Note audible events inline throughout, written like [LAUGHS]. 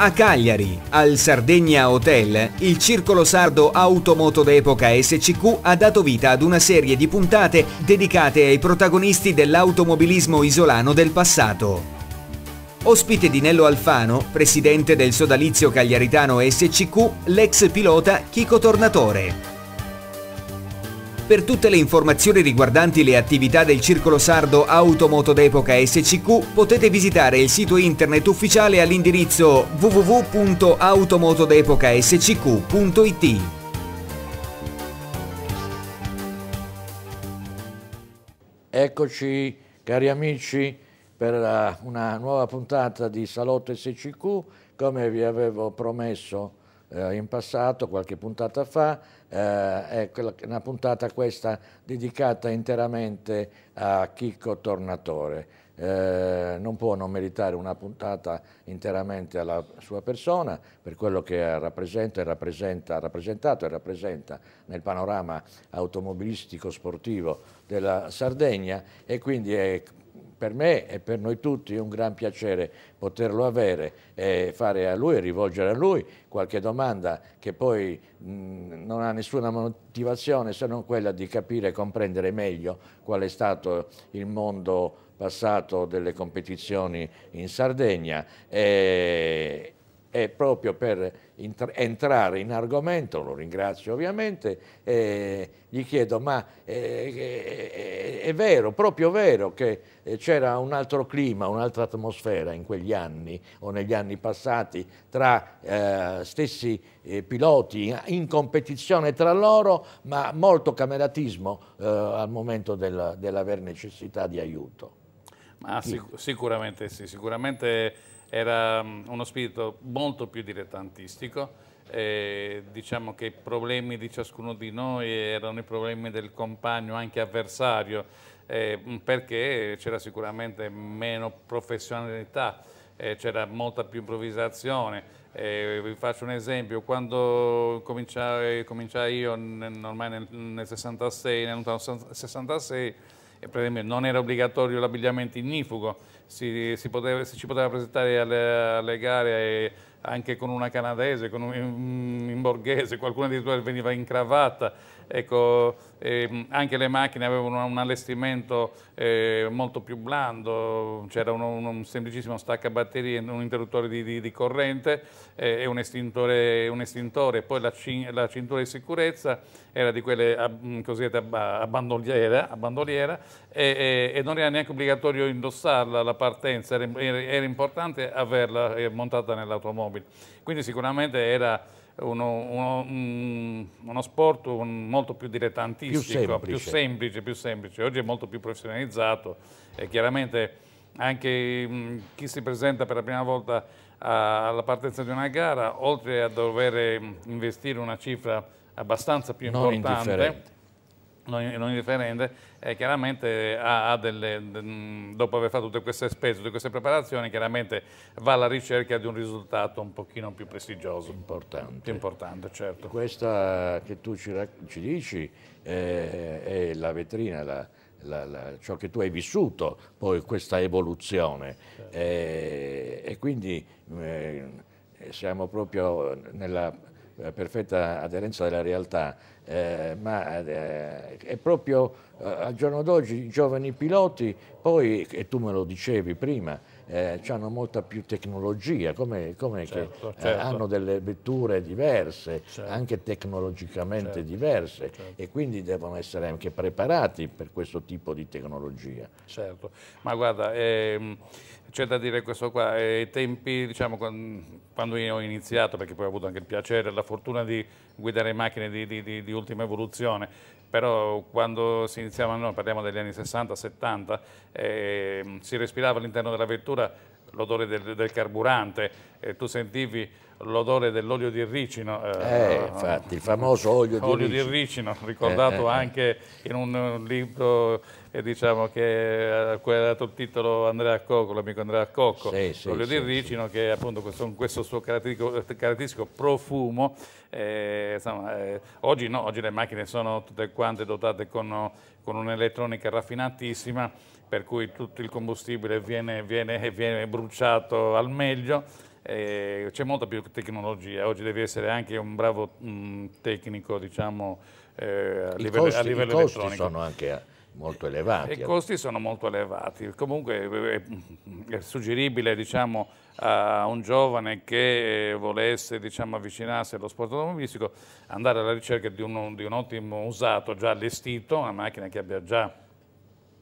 A Cagliari, al Sardegna Hotel, il Circolo Sardo Automoto d'Epoca SCQ ha dato vita ad una serie di puntate dedicate ai protagonisti dell'automobilismo isolano del passato. Ospite di Nello Alfano, presidente del sodalizio cagliaritano SCQ, l'ex pilota Chico Tornatore. Per tutte le informazioni riguardanti le attività del Circolo Sardo Automoto d'Epoca SCQ potete visitare il sito internet ufficiale all'indirizzo www.automotodepocascq.it. Eccoci cari amici per una nuova puntata di Salotto SCQ, come vi avevo promesso eh, in passato, qualche puntata fa, eh, è una puntata questa dedicata interamente a Chicco Tornatore. Eh, non può non meritare una puntata interamente alla sua persona, per quello che rappresenta e rappresenta, rappresentato e rappresenta nel panorama automobilistico sportivo della Sardegna e quindi è per me e per noi tutti è un gran piacere poterlo avere e fare a lui, e rivolgere a lui qualche domanda che poi mh, non ha nessuna motivazione se non quella di capire e comprendere meglio qual è stato il mondo passato delle competizioni in Sardegna e, e proprio per entrare in argomento, lo ringrazio ovviamente, eh, gli chiedo ma eh, eh, è vero, proprio vero che eh, c'era un altro clima, un'altra atmosfera in quegli anni o negli anni passati tra eh, stessi eh, piloti in competizione tra loro ma molto cameratismo al momento dell'aver necessità di aiuto. Ma sic sicuramente sì, sicuramente era mm, uno spirito molto più dilettantistico, eh, diciamo che i problemi di ciascuno di noi erano i problemi del compagno, anche avversario, eh, perché c'era sicuramente meno professionalità, eh, c'era molta più improvvisazione. vi faccio un esempio, quando cominciai, io nel, ormai nel, nel 66, nel 66 per non era obbligatorio l'abbigliamento ignifugo, si, si, poteva, si ci poteva presentare alle, alle gare anche con una canadese, con un, un borghese, qualcuno addirittura veniva in cravatta. Ecco, ehm, anche le macchine avevano un allestimento eh, molto più blando, c'era un, un, semplicissimo staccabatterie, un interruttore di, di, di corrente eh, e un estintore, un estintore. Poi la, cin la, cintura di sicurezza era di quelle cosiddette a, bandoliera, a bandoliera e, e, e, non era neanche obbligatorio indossarla, la partenza, era, era importante averla eh, montata nell'automobile. Quindi sicuramente era uno, uno, mm, uno, sport un, molto più dilettantistico, più semplice. più semplice. più semplice, Oggi è molto più professionalizzato e chiaramente anche mh, mm, chi si presenta per la prima volta a, alla partenza di una gara, oltre a dover investire una cifra abbastanza più importante, non, non referente, eh, chiaramente ha, ha delle, mm, dopo aver fatto tutte queste spese, tutte queste preparazioni, chiaramente va alla ricerca di un risultato un pochino più prestigioso. Importante. Più importante, certo. Questa che tu ci, ci dici eh, è la vetrina, la, la, la, ciò che tu hai vissuto, poi questa evoluzione. Certo. Eh, e quindi eh, siamo proprio nella eh, perfetta aderenza della realtà, eh, ma eh, è proprio eh, al giorno d'oggi i giovani piloti, poi, e tu me lo dicevi prima, eh, hanno molta più tecnologia, come, certo, che, certo. Eh, certo. hanno delle vetture diverse, certo. anche tecnologicamente certo, diverse certo. e quindi devono essere anche preparati per questo tipo di tecnologia. Certo, ma guarda, ehm, c'è da dire questo qua, ai eh, tempi, diciamo, quando io ho iniziato, perché poi ho avuto anche il piacere e la fortuna di guidare macchine di, di, di, di ultima evoluzione, però quando si iniziava, noi parliamo degli anni 60-70, eh, si respirava all'interno della vettura l'odore del, del, carburante, eh, tu sentivi l'odore dell'olio di ricino. Eh, eh, infatti, il famoso olio, olio di, ricino. di ricino. ricordato eh, eh, eh. anche in un libro diciamo, che, cui ha dato il titolo Andrea Cocco, l'amico Andrea Cocco, sì, l'olio sì, di ricino che appunto con questo, suo caratteristico, profumo, insomma, oggi no, oggi le macchine sono tutte quante dotate con, con un'elettronica raffinatissima, per cui tutto il combustibile viene, viene, viene bruciato al meglio. C'è molta più tecnologia, oggi devi essere anche un bravo mh, mm, tecnico diciamo, eh, a, livello, costi, a livello i costi sono anche molto elevati. I costi sono molto elevati, comunque è, è suggeribile diciamo, a un giovane che volesse diciamo, avvicinarsi allo sport automobilistico andare alla ricerca di un, di un ottimo usato già allestito, una macchina che abbia già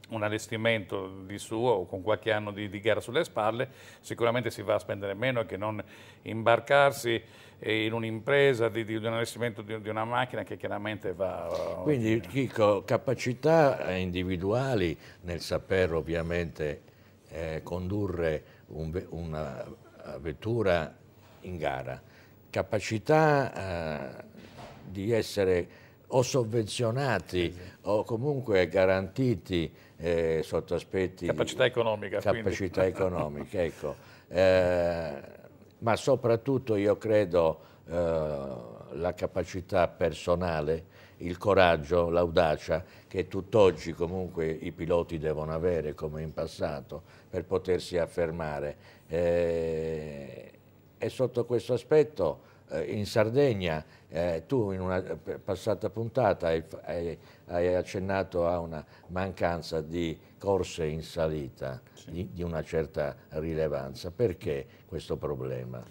un allestimento di suo con qualche anno di, di, gara sulle spalle, sicuramente si va a spendere meno che non imbarcarsi eh, in un'impresa di, di, un allestimento di, di, una macchina che chiaramente va... Quindi Chico, capacità individuali nel saper ovviamente eh, condurre un, una vettura in gara, capacità eh, di essere o sovvenzionati o comunque garantiti eh, sotto aspetti... Capacità economica. Capacità quindi. [LAUGHS] economica, ecco. Eh, ma soprattutto io credo eh, la capacità personale, il coraggio, l'audacia che tutt'oggi comunque i piloti devono avere come in passato per potersi affermare. Eh, e sotto questo aspetto eh, in Sardegna, eh, tu in una eh, passata puntata hai, hai, hai, accennato a una mancanza di corse in salita sì. di, di, una certa rilevanza. Perché questo problema?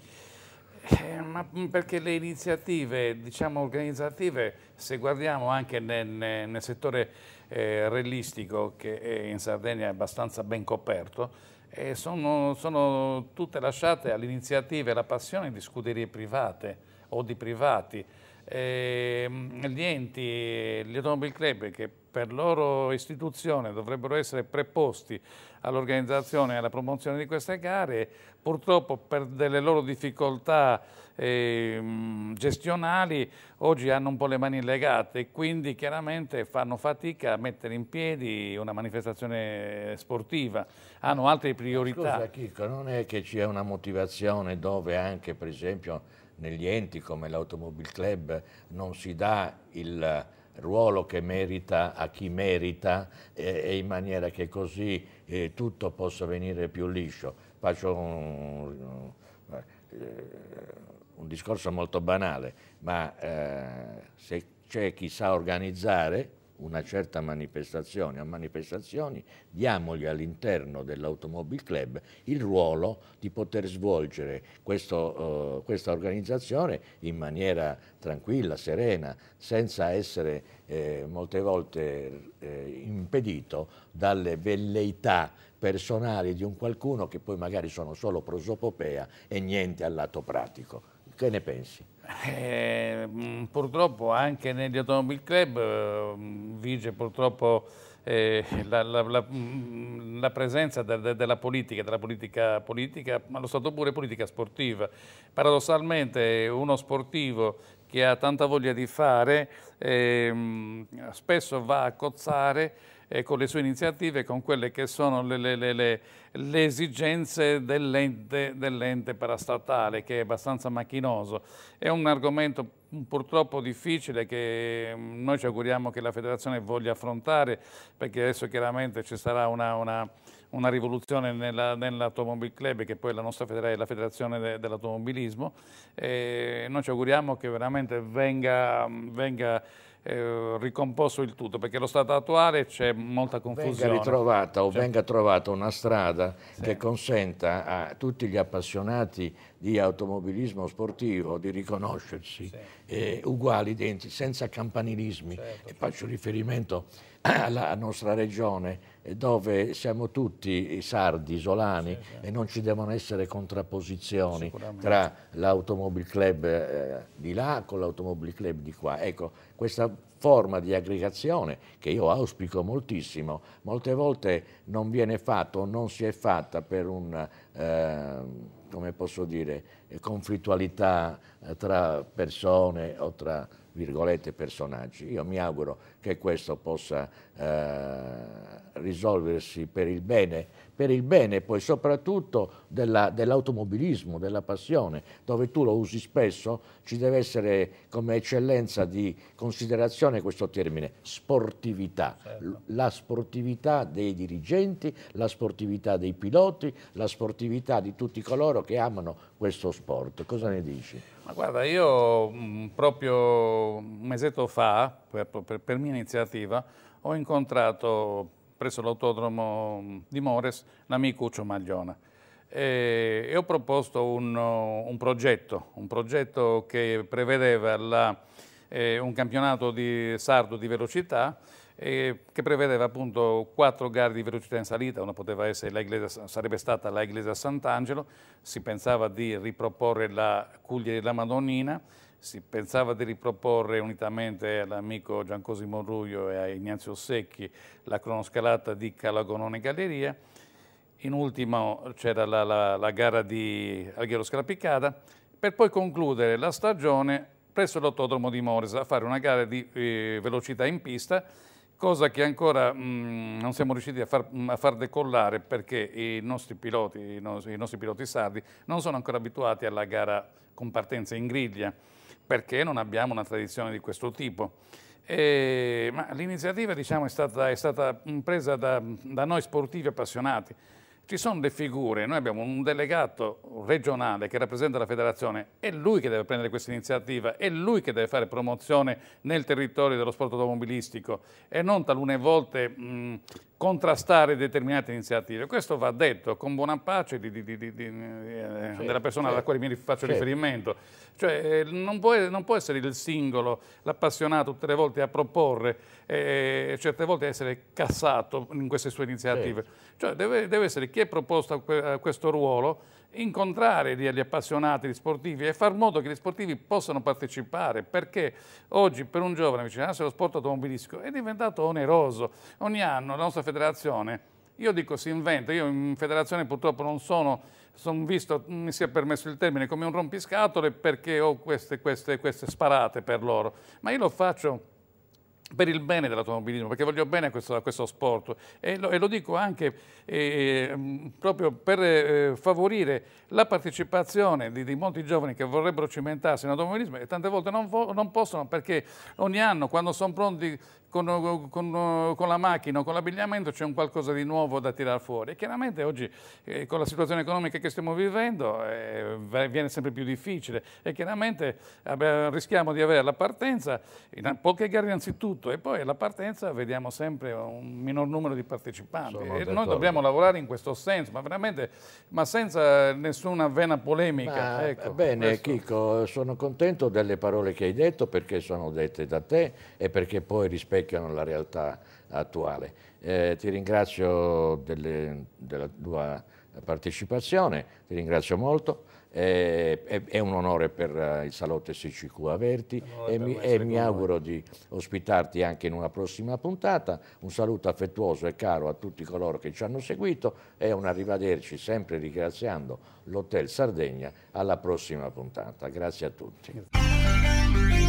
Eh, mm, perché le iniziative, diciamo organizzative, se guardiamo anche nel, nel settore eh, rellistico, che in Sardegna è abbastanza ben coperto, e sono, sono tutte lasciate all'iniziativa e alla passione di scuderie private o di privati. Eh, gli enti, gli automobile club che per loro istituzione dovrebbero essere preposti all'organizzazione e alla promozione di queste gare, purtroppo per delle loro difficoltà eh, gestionali oggi hanno un po' le mani legate e quindi chiaramente fanno fatica a mettere in piedi una manifestazione sportiva, hanno altre priorità. Scusa Chico, non è che c'è una motivazione dove anche per esempio negli enti come l'Automobile Club non si dà il ruolo che merita a chi merita e, e in maniera che così eh, tutto possa venire più liscio. Faccio un, eh, un discorso molto banale, ma eh, se c'è chi sa organizzare, una certa manifestazione a manifestazioni, diamogli all'interno dell'Automobile Club il ruolo di poter svolgere questo, uh, questa organizzazione in maniera tranquilla, serena, senza essere eh, molte volte eh, impedito dalle velleità personali di un qualcuno che poi magari sono solo prosopopea e niente al lato pratico. Che ne pensi? Eh, mm, purtroppo anche negli Automobile Club eh, vige purtroppo eh, la, la, la, mm, la, presenza de, de, della politica, della politica politica, ma lo stato pure politica sportiva. Paradossalmente uno sportivo che ha tanta voglia di fare, ehm, spesso va a cozzare eh, con le sue iniziative, con quelle che sono le, le, le, le esigenze dell'ente, dell parastatale, che è abbastanza macchinoso. È un argomento purtroppo difficile che mm, noi ci auguriamo che la federazione voglia affrontare, perché adesso chiaramente ci sarà una, una una rivoluzione nell'Automobile Club che poi è la nostra federazione, la federazione de dell'automobilismo e noi ci auguriamo che veramente venga, venga eh, ricomposto il tutto perché lo stato attuale c'è molta confusione. Venga ritrovata o cioè. venga trovata una strada sì. che consenta a tutti gli appassionati di automobilismo sportivo di riconoscersi sì. eh, uguali, denti, senza campanilismi certo, e faccio riferimento alla [COUGHS] nostra regione eh, dove siamo tutti sardi, isolani sì, sì. e non ci devono essere contrapposizioni tra l'automobile club eh, di là con l'automobile club di qua. Ecco, questa forma di aggregazione che io auspico moltissimo, molte volte non viene fatta o non si è fatta per un, eh, come posso dire, eh, conflittualità eh, tra persone o tra virgolette personaggi. Io mi auguro che questo possa eh, risolversi per il bene, per il bene poi soprattutto dell'automobilismo, della passione, dove tu lo usi spesso, ci deve essere come eccellenza di considerazione questo termine, sportività, certo. la sportività dei dirigenti, la sportività dei piloti, la sportività di tutti coloro che amano questo sport. Cosa ne dici? Ma guarda, io mm, proprio un mesetto fa, per, per, per mia iniziativa, ho incontrato presso l'autodromo mm, di Mores l'amico Uccio Magliona e, ho proposto un, uh, un, progetto, un progetto che prevedeva la, eh, un campionato di sardo di velocità eh, che prevedeva appunto quattro gare di velocità in salita, una poteva essere Iglesia, sarebbe stata la Iglesia Sant'Angelo, si pensava di riproporre la Cuglia della Madonnina, si pensava di riproporre unitamente all'amico Giancosimo Ruglio e a Ignazio Secchi la cronoscalata di Calagonone Galleria, in ultimo c'era la, la, la, gara di Alghero Scalapicada, per poi concludere la stagione presso l'autodromo di Moresa a fare una gara di eh, velocità in pista cosa che ancora mh, mm, non siamo riusciti a far, mm, a far, decollare perché i nostri piloti, i nostri, i nostri piloti sardi, non sono ancora abituati alla gara con partenza in griglia perché non abbiamo una tradizione di questo tipo. E, ma l'iniziativa diciamo, è, stata, è stata mm, presa da, da noi sportivi appassionati, ci sono le figure, noi abbiamo un delegato regionale che rappresenta la federazione, è lui che deve prendere questa iniziativa, è lui che deve fare promozione nel territorio dello sport automobilistico e non talune volte mh, contrastare determinate iniziative. Questo va detto con buona pace di, di, di, eh, della persona alla quale mi faccio riferimento. Cioè, eh, non, può, non, può, essere il singolo, l'appassionato tutte le volte a proporre e eh, certe volte essere cassato in queste sue iniziative. Certo. Cioè, deve, deve essere chi è proposto a questo ruolo incontrare gli appassionati, gli sportivi e far modo che gli sportivi possano partecipare perché oggi per un giovane avvicinarsi allo ah, sport automobilistico è diventato oneroso. Ogni anno la nostra federazione io dico si inventa, io in federazione purtroppo non sono, sono visto, mi sia permesso il termine, come un rompiscatole perché ho queste, queste, queste sparate per loro, ma io lo faccio per il bene dell'automobilismo, perché voglio bene a questo, a questo sport e lo, e lo, dico anche eh, ehm, proprio per eh, favorire la partecipazione di, di, molti giovani che vorrebbero cimentarsi in automobilismo e tante volte non, non possono perché ogni anno quando sono pronti con, con, con, la macchina o con l'abbigliamento c'è un qualcosa di nuovo da tirare fuori. E chiaramente oggi eh, con la situazione economica che stiamo vivendo eh, viene sempre più difficile e chiaramente abbiamo, rischiamo di avere la partenza in poche gare innanzitutto e poi alla partenza vediamo sempre un minor numero di partecipanti. e noi dobbiamo lavorare in questo senso, ma veramente ma senza nessuna vena polemica. Ma, ecco, eh, bene questo. Chico, sono contento delle parole che hai detto perché sono dette da te e perché poi rispetto rispecchiano la realtà attuale. Eh, ti ringrazio delle, della tua partecipazione, ti ringrazio molto. Eh, è, è, un onore per eh, il Salotto SCQ Averti e mi, e mi auguro di ospitarti anche in una prossima puntata. Un saluto affettuoso e caro a tutti coloro che ci hanno seguito e un arrivederci sempre ringraziando l'Hotel Sardegna alla prossima puntata. Grazie a tutti.